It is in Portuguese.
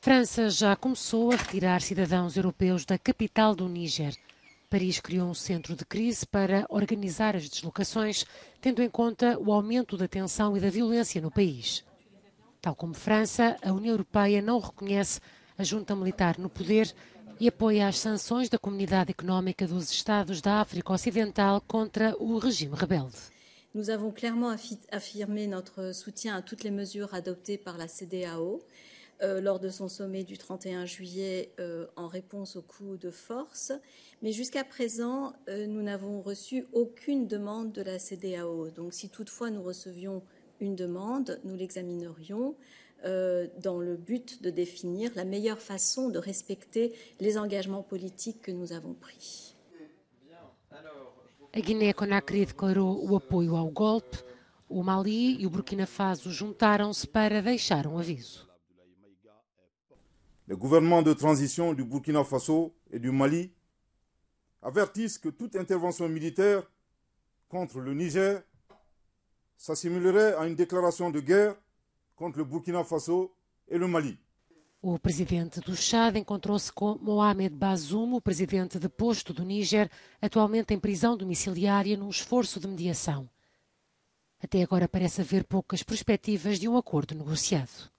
França já começou a retirar cidadãos europeus da capital do Níger. Paris criou um centro de crise para organizar as deslocações, tendo em conta o aumento da tensão e da violência no país. Tal como França, a União Europeia não reconhece a junta militar no poder e apoia as sanções da Comunidade Económica dos Estados da África Ocidental contra o regime rebelde. Nós avons clairement affirmé notre soutien à toutes les mesures adoptées par la CDAO. Euh, lors de son sommet du 31 juillet euh, en réponse au coup de force. Mais jusqu'à présent, euh, nous n'avons reçu aucune demande de la CDAO. Donc si toutefois nous recevions une demande, nous l'examinerions dans le but de définir la meilleure façon de respecter les engagements politiques que nous avons pris. A conakry apoio golpe. O Mali e Burkina Faso juntaram-se para deixar um aviso. Les gouvernements de transition du Burkina Faso et du Mali avertissent que toute intervention militaire contre le Niger s'assimilerait à une déclaration de guerre contre le Burkina Faso e le Mali. O presidente do Chad encontrou-se com Mohamed Bazoum, o presidente deposto do Níger, atualmente em prisão domiciliária num esforço de mediação. Até agora parece haver poucas perspectivas de um acordo negociado.